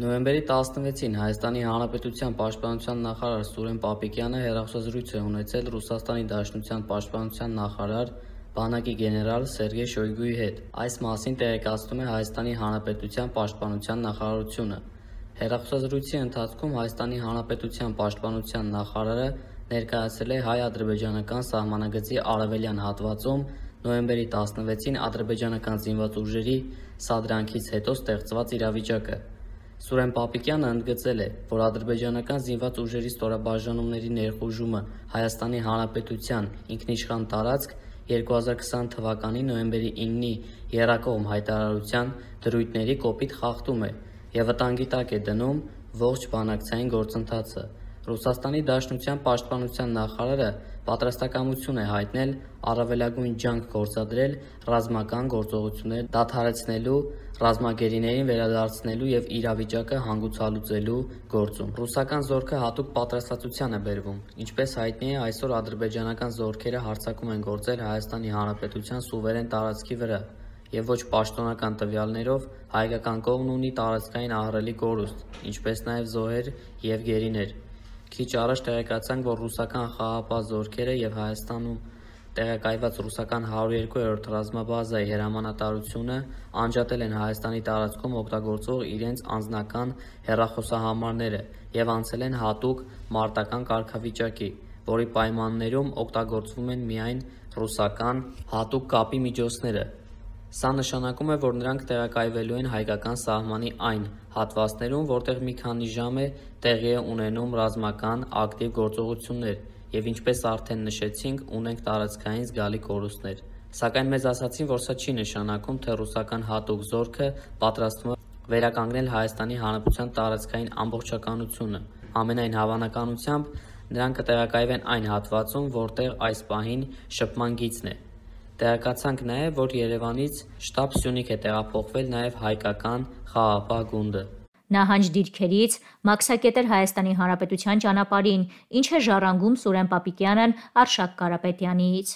Նոյեմբերի 16-ին Հայաստանի Հանրապետության Պաշտպանության նախարար Սուրեն Պապիկյանը հեռախոսազրույց է ունեցել Ռուսաստանի Դաշնության Պաշտպանության նախարար բանակի գեներալ Սերգեյ Շոյգուի հետ։ Այս մասին տեղեկացնում է Հայաստանի Հանրապետության Պաշտպանության նախարարությունը։ Հերախոսազրույցի ընթացքում Հայաստանի Հանրապետության Պաշտպանության նախարարը ներկայացրել է հայ-ադրբեջանական սահմանագծի արևելյան հատվածում նոյեմբերի 16-ին ադրբեջանական զինված ուժերի սադրանքից հետո ստեղծված իրավիճակը։ Սուրեն Պապիկյանը ընդգծել է, որ ադրբեջանական զինված ուժերի ստորաբաժանումների ներխուժումը Հայաստանի Հանրապետության ինքնիշխան տարածք 2020 թվականի նոյեմբերի 9-ի Եռակողմ հայտարարության դրույթների կոպիտ խախտում է եւ վտանգի տակ է դնում ողջ բանակցային գործընթացը։ Ռուսաստանի Դաշնության պաշտպանության նախարարը պատրաստակամություն է հայտնել առավելագույն ջանք գործադրել ռազմական գործողությունները դադարեցնելու, ռազմագերիներին վերադարձնելու եւ իրավիճակը հանգուցալուծելու գործում։ Ռուսական զորքը հատուկ պատրաստվածության է բերվում։ Ինչպես հայտնի է, այսօր ադրբեջանական զորքերը հարձակում են գործել Հայաստանի Հանրապետության սուվերեն տարածքի վրա եւ ոչ պաշտոնական տվյալներով հայկական կողմն ունի տարածքային ահռելի կորուստ, ինչպես նաեւ զոհեր եւ գերիներ։ Քիչ առաջ տեղեկացանք, որ ռուսական խաղապահ զորքերը և Հայաստանում տեղակայված ռուսական 102-րդ ռազմաբազայի հրամանատարությունը անջատել են Հայաստանի տարածքում օգտագործվող իրենց անձնական հեռախոսահամարները և անցել են հատուկ մարտական կարգավիճակի, որի պայմաններում օգտագործվում են միայն ռուսական հատուկ կապի միջոցները։ Սա նշանակում է, որ նրանք տեղակայվելու են հայկական սահմանի այն հատվածներում, որտեղ մի քանի ժամ է տեղի է ունենում ռազմական ակտիվ գործողություններ և ինչպես արդեն նշեցինք, ունենք տարածքային զգալի կորուստներ։ Սակայն մեզ ասացին, որ սա չի նշանակում, թե ռուսական հատուկ զորքը պատրաստվում է վերականգնել Հայաստանի Հանրապետության տարածքային ամբողջականությունը։ Ամենայն հավանականությամբ, նրանք կտեղակայվեն այն հատվածում, որտեղ այս պահին շփման գիծն է։ Տեղեկացանք նաև, որ Երևանից շտաբ Սյունիք է տեղափոխվել նաև հայկական խաղապահ գունդը նահանջ դիրքերից Մաքսակետեր Հայաստանի Հանրապետության ճանապարհին, ինչ է ժառանգում Սուրեն Պապիկյանն Արշակ Կարապետյանից։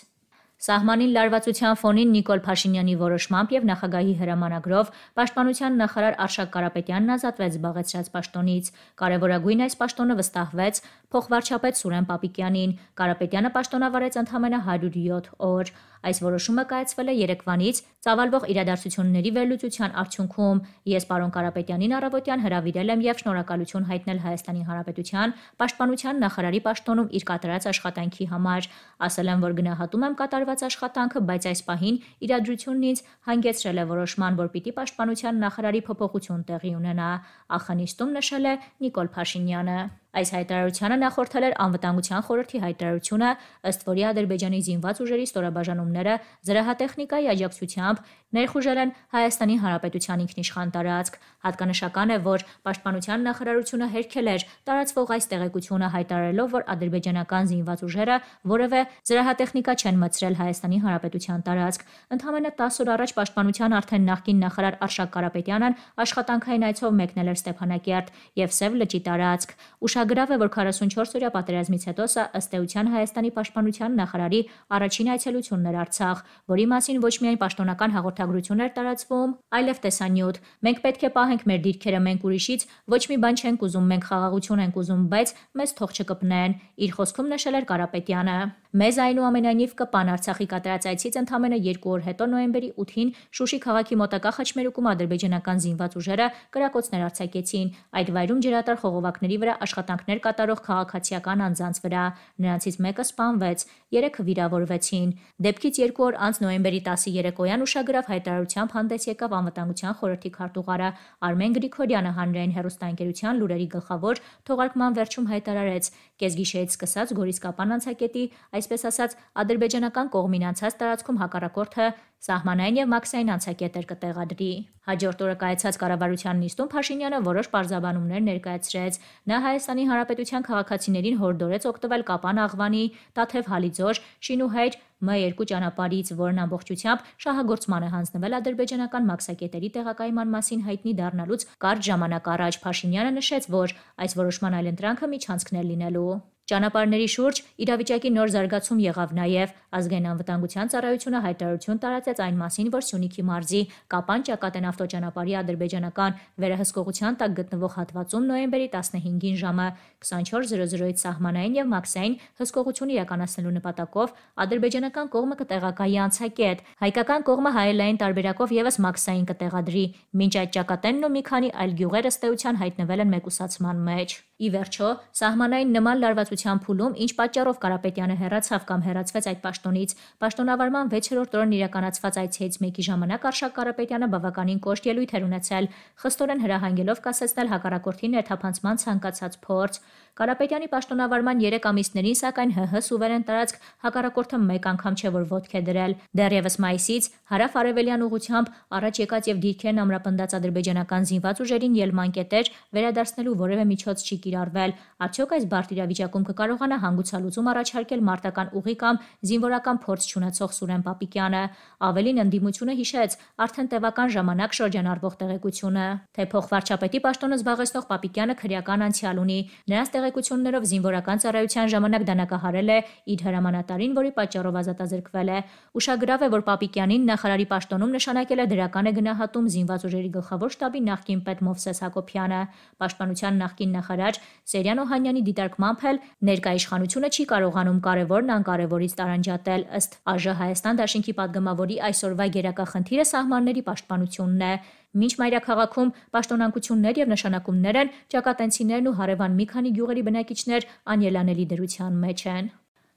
Սահմանին լարվածության ֆոնին Նիկոլ Փաշինյանի որոշմամբ եւ նախագահի հրամանագրով Պաշտպանության նախարար Արշակ Կարապետյանն ազատվեց զբաղեցրած պաշտոնից։ Կարևորագույն այս պաշտոնը վստահվեց փոխվարչապետ Սուրեն Պապիկյանին։ Կարապետյանը պաշտոնավարեց ընդամենը 107 օր։ Այս որոշումը կայացվել է Երևանից ծավալվող իրադարձությունների վերլուծության արդյունքում։ Ես պարոն Կարապետյանին առավոտյան հրավիրել եմ եւ շնորհակալություն հայտնել Հայաստանի Հանրապետության Պաշտպանության նախարարի պաշտոնում իր կատարած աշխատանքի համար։ Ասել եմ, որ գնահատում եմ կատարված կատարած աշխատանքը, բայց այս պահին իրադրությունն ինձ հանգեցրել է որոշման, որ պիտի պաշտպանության նախարարի փոփոխություն տեղի ունենա, ախանիստում նշել է Նիկոլ Փաշինյանը։ Այս հայտարարությանը նախորդել էր Անվտանգության խորհրդի հայտարարությունը, ըստ որի Ադրբեջանի զինված ուժերի ստորաբաժանումները զրահատեխնիկայի աջակցությամբ ներխուժել են Հայաստանի Հանրապետության ինքնիշխան տարածք։ Հատկանշական է, որ Պաշտպանության նախարարությունը հերքել էր տարածվող այս տեղեկությունը հայտարարելով, որ ադրբեջանական զինված ուժերը որևէ զրահատեխնիկա չեն մցրել Հայաստանի Հանրապետության տարածք։ Ընդամենը 10 օր առաջ Պաշտպանության արդեն նախկին նախարար Արշակ Կարապետյանն աշխատանքային այցով մեկնել էր Ստեփանակերտ եւ Սև լճի տարածք։ Ուշադրություն Շնչագրավ է, որ 44 օրյա պատերազմից հետո սա ըստ էության Հայաստանի պաշտպանության նախարարի առաջին այցելությունն էր Արցախ, որի մասին ոչ միայն պաշտոնական հաղորդագրություններ տարածվում, այլև տեսանյութ։ Մենք պետք է պահենք մեր դիրքերը մենք ուրիշից, ոչ մի բան չենք ուզում, մենք խաղաղություն ենք ուզում, բայց մեզ թող չկպնեն։ Իր խոսքում նշել էր Կարապետյանը։ Մեզ այնուամենայնիվ կպան Արցախի կատարած այցից ընդամենը 2 օր հետո նոյեմբերի 8-ին Շուշի քաղաքի մոտակա խաչմերուկում ադրբեջանական զինված ուժերը կրակոցներ արձակեցին։ Այդ վայրում ջրատար խողովակների վրա աշխատանք հարձակներ կատարող քաղաքացիական անձանց վրա, նրանցից մեկը սպանվեց, երեքը վիրավորվեցին։ Դեպքից 2 օր անց նոյեմբերի 13-յան ուշագրավ հայտարարությամբ հանդես եկավ Անվտանգության խորհրդի քարտուղարը Արմեն Գրիգորյանը հանրային հերոստանգերության լուրերի գլխավոր թողարկման վերջում հայտարարեց. «Կեսգիշերից սկսած Գորիսկապան անցակետի, այսպես ասած, ադրբեջանական կողմին անցած տարածքում հակառակորդը սահմանային եւ մաքսային անցակետեր կտեղադրի։ Հաջորդ օրը կայացած կառավարության նիստում Փաշինյանը որոշ բարձաբանումներ ներկայացրեց։ Նա Հայաստանի Հանրապետության քաղաքացիներին հորդորեց օգտվել Կապան աղվանի, Տաթև Հալիձոր, Շինուհայր Մ2 ճանապարհից, որն ամբողջությամբ շահագործման է հանձնվել ադրբեջանական մաքսակետերի տեղակայման մասին հայտնի դառնալուց կարճ ժամանակ առաջ Փաշինյանը նշեց, որ այս որոշման այլընտրանքը միջանցքներ լինելու Ճանապարհների շուրջ իրավիճակի նոր զարգացում եղավ նաև ազգային անվտանգության ծառայությունը հայտարարություն տարածեց այն մասին, որ Սյունիքի մարզի Կապան-Ճակատեն ավտոճանապարհի ադրբեջանական վերահսկողության տակ գտնվող հատվածում նոյեմբերի 15-ին ժամը 24:00-ից սահմանային եւ մաքսային հսկողություն իրականացնելու նպատակով ադրբեջանական կողմը կտեղակայի անցակետ, հայկական կողմը հայելային տարբերակով եւս մաքսային կտեղադրի։ Մինչ այդ ճակատենն ու մի քանի այլ գյուղեր ըստեյության հայտնվել են մեկուսացման մեջ։ Ի վերջո, սահմանային նման լարվածության ազատության փուլում ինչ պատճառով Կարապետյանը հերացավ կամ հերացվեց այդ պաշտոնից, պաշտոնավարման 6-րդ օրն իրականացված այցից մեկի ժամանակ Արշակ Կարապետյանը բավականին կոշտ ելույթ էր ունեցել, խստորեն հրահանգելով կասեցնել հակառակորդի ներթափանցման ցանկացած փորձ։ Կարապետյանի պաշտոնավարման 3 ամիսներին սակայն ՀՀ սուվերեն տարածք հակառակորդը մեկ անգամ չէ որ ոտք է դրել։ Դեռևս մայիսից հարավ-արևելյան ուղությամբ առաջ եկած եւ դիրքերն ամրապնդած ադրբեջանական զինված ուժերին ելման կետեր վերադարձնելու որևէ միջոց չի կիրառվել։ Արդյոք այս բարդ իրավիճակում դեպքում կկարողանա հանգուցալուծում առաջարկել մարտական ուղի կամ զինվորական փորձ չունեցող Սուրեն Պապիկյանը։ Ավելին ընդդիմությունը հիշեց արդեն տևական ժամանակ շրջանառվող տեղեկությունը, թե փոխվարչապետի պաշտոնը զբաղեցնող Պապիկյանը քրեական անցյալ ունի։ Նրանց տեղեկություններով զինվորական ծառայության ժամանակ դանակահարել է իր հրամանատարին, որի պատճառով ազատազրկվել է։ Ուշագրավ է, որ Պապիկյանին նախարարի պաշտոնում նշանակել է դրական է գնահատում զինված ուժերի գլխավոր շտաբի նախկին պետ Մովսես Հակոբյանը։ Պաշտպանության նախկին նախարար Սերյան Օհանյանի դիտարկմամբ էլ Ներկայ իշխանությունը չի կարողանում կարևորն անկարևորից տարանջատել։ Ըստ ԱԺ Հայաստան Դաշինքի падգամավորի այսօրվա գերակախնդիրը սահմանների պաշտպանությունն է։ Մինչ մայրաքաղաքում պաշտոնակություններ եւ նշանակումներ են ճակատենցիներն ու հարևան մի քանի գյուղերի բնակիչներ անելանելի դրության մեջ են։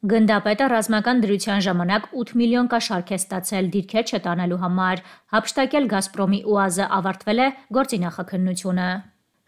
Գնդապետը ռազմական դրության ժամանակ 8 միլիոն կաշառք է ստացել դիրքեր չտանելու համար։ Հապշտակել Գազպրոմի ՈՒԱԶ-ը ավարտվել է գործի նախաքննությունը։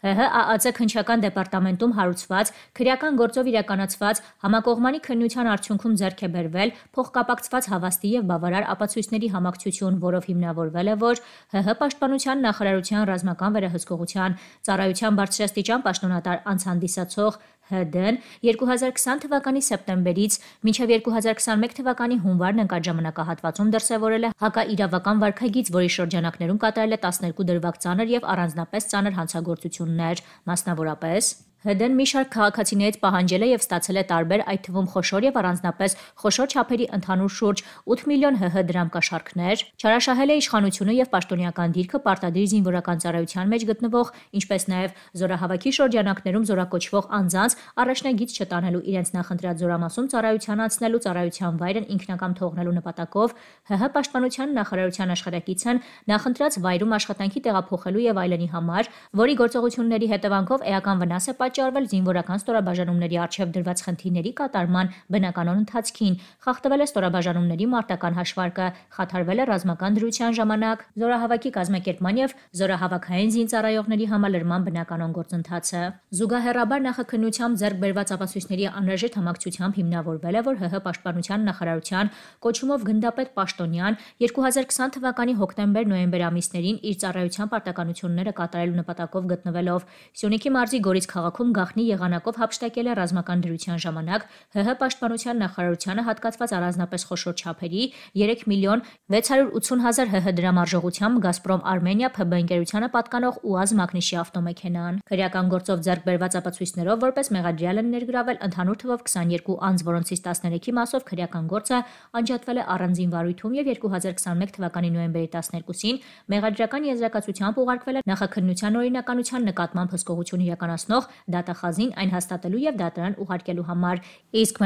ՀՀԱԱՑ քնչական դեպարտամենտում հարուցված քրեական գործով իրականացված համակողմանի քննության արդյունքում ձեռք է բերվել փոխկապակցված հավաստի եւ բավարար ապացույցների համակցություն, որով հիմնավորվել է, որ ՀՀ պաշտպանության նախարարության ռազմական վերահսկողության ծառայության բարձրաստիճան պաշտոնատար անց հանդիսացող ՀԴ-ն 2020 թվականի սեպտեմբերից մինչև 2021 թվականի հունվարն ընկած ժամանակահատվածում դրսևորել է հակաիրավական վարքագիծ, որի շրջանակներում կատարել է 12 դրվագ ծանր և առանձնապես ծանր հանցագործություններ, մասնավորապես՝ ՀԴ-ն մի շարք քաղաքացիների հետ պահանջել է եւ ստացել է տարբեր, այդ թվում խոշոր եւ առանձնապես խոշոր չափերի ընդհանուր շուրջ 8 միլիոն ՀՀ դրամկաշարքներ, չարաշահել է իշխանությունը եւ պաշտոնական դիրքը պարտադիր զինվորական ծառայության մեջ գտնվող, ինչպես նաեւ զորահավաքի շրջանակներում զորակոչվող անձանց առաջնագիծ չտանելու իրենց նախընտրած զորամասում ծառայության անցնելու ծառայության վայրն ինքնակամ թողնելու նպատակով ՀՀ պաշտպանության նախարարության աշխատակիցն նախընտրած վայրում աշխատանքի տեղափոխելու եւ այլնի համար, որի գործողությունների հետևանքով էական վնաս է պատճառվել զինվորական ստորաբաժանումների արչև դրված խնդիրների կատարման բնականոն ընթացքին, խախտվել է ստորաբաժանումների մարտական հաշվարկը, խաթարվել է ռազմական դրության ժամանակ զորահավաքի կազմակերպման եւ զորահավաքային զինծառայողների համալրման բնականոն գործընթացը։ Զուգահեռաբար նախաքննությամբ ձեռք բերված ապացույցների անհրաժեշտ համակցությամբ հիմնավորվել է, որ ՀՀ Պաշտպանության նախարարության կոչումով գնդապետ Պաշտոնյան 2020 թվականի հոկտեմբեր-նոյեմբեր ամիսներին իր ծառայության պարտականությունները կատարելու նպատակով գտնվելով Սյունիքի մարզի Գորից քաղաքում քաղաքում գախնի եղանակով հապշտակել է ռազմական դրության ժամանակ ՀՀ պաշտպանության նախարարությանը հատկացված առանձնապես խոշոր չափերի 3 միլիոն 680 հազար ՀՀ դրամ արժողությամբ Գազպրոմ Արմենիա ՓԲ ընկերությանը պատկանող ՈՒԱԶ Մագնիշի ավտոմեքենան։ Քրեական գործով ձեռք բերված ապացույցներով որպես մեղադրյալ են ներգրավել ընդհանուր թվով 22 անձ, որոնցից 13-ի մասով քրեական գործը անջատվել է առանձին վարույթում եւ 2021 թվականի նոյեմբերի 12-ին մեղադրական եզրակացությամբ ուղարկվել է նախաքննության օրինականության նկատմամբ հսկողություն իրականացնող դատախազին այն հաստատելու եւ դատարան ուղարկելու համար։ Իսկ